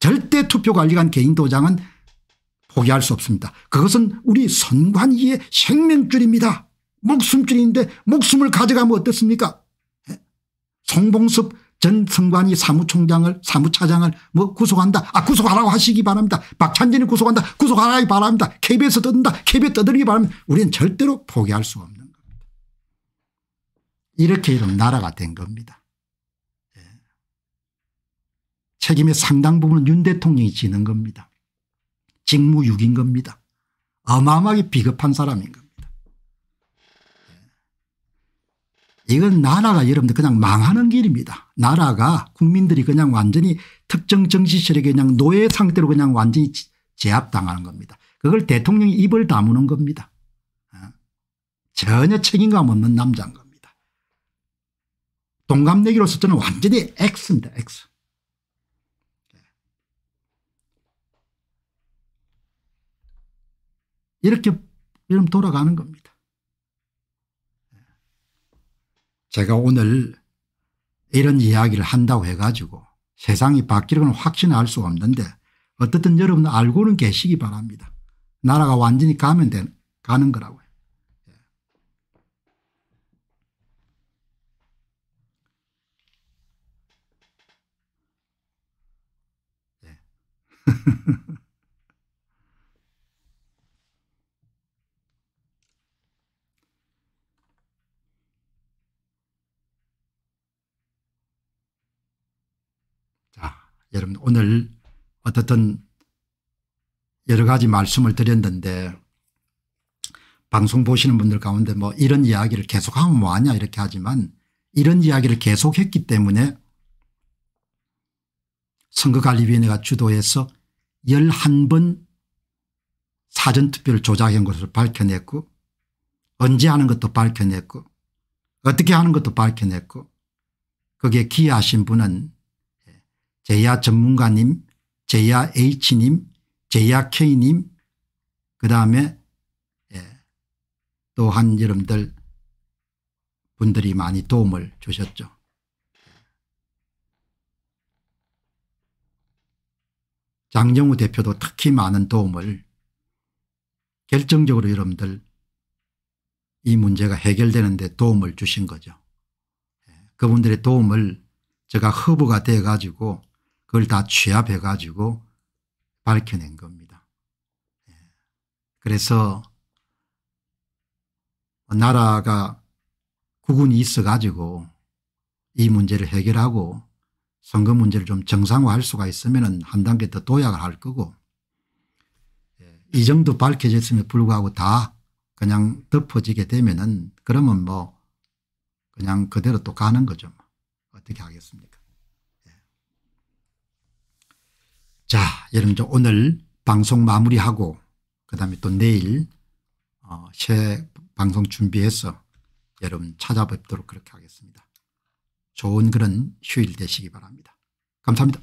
절대 투표관리관 개인도장은 포기할 수 없습니다. 그것은 우리 선관위의 생명줄입니다. 목숨줄인데 목숨을 가져가면 어떻습니까 예? 송봉섭 전 선관위 사무총장을 사무차장을 뭐 구속한다. 아 구속하라고 하시기 바랍니다. 박찬진이 구속한다. 구속하라기 바랍니다. KBS 떠든다. KBS 떠들기 바랍니다. 우리는 절대로 포기할 수 없는 겁니다. 이렇게 이런 나라가 된 겁니다. 책임의 상당 부분은 윤 대통령이 지는 겁니다. 직무유기인 겁니다. 어마어마하게 비겁한 사람인 겁니다. 예. 이건 나라가 여러분들 그냥 망하는 길입니다. 나라가 국민들이 그냥 완전히 특정 정치 세력에 그냥 노예 상태로 그냥 완전히 제압당하는 겁니다. 그걸 대통령이 입을 다무는 겁니다. 예. 전혀 책임감 없는 남자인 겁니다. 동갑내기로서 저는 완전히 X입니다. X. 이렇게 이름 돌아가는 겁니다. 제가 오늘 이런 이야기를 한다고 해가지고 세상이 바뀌는 확신할 수 없는데 어떻든 여러분 알고는 계시기 바랍니다. 나라가 완전히 가면 되 가는 거라고요. 예. 예. 여러분 오늘 어떻든 여러 가지 말씀을 드렸는데 방송 보시는 분들 가운데 뭐 이런 이야기를 계속하면 뭐하냐 이렇게 하지만 이런 이야기를 계속했기 때문에 선거관리위원회가 주도해서 11번 사전투표를 조작한 것을 밝혀냈고 언제 하는 것도 밝혀냈고 어떻게 하는 것도 밝혀냈고 거기에 기여하신 분은 제야 전문가님, 제야 H님, 제야 K님, 그 다음에 예, 또한 여러분들 분들이 많이 도움을 주셨죠. 장정우 대표도 특히 많은 도움을 결정적으로 여러분들 이 문제가 해결되는 데 도움을 주신 거죠. 예, 그분들의 도움을 제가 허브가 돼 가지고 그걸 다 취합해 가지고 밝혀낸 겁니다. 예. 그래서 나라가 구군이 있어 가지고 이 문제를 해결하고 선거 문제를 좀 정상화할 수가 있으면 한 단계 더 도약을 할 거고 예. 이 정도 밝혀졌음에 불구하고 다 그냥 덮어지게 되면은 그러면 뭐 그냥 그대로 또 가는 거죠. 뭐. 어떻게 하겠습니까? 자 여러분 오늘 방송 마무리하고 그다음에 또 내일 어, 새 방송 준비해서 여러분 찾아뵙도록 그렇게 하겠습니다. 좋은 그런 휴일 되시기 바랍니다. 감사합니다.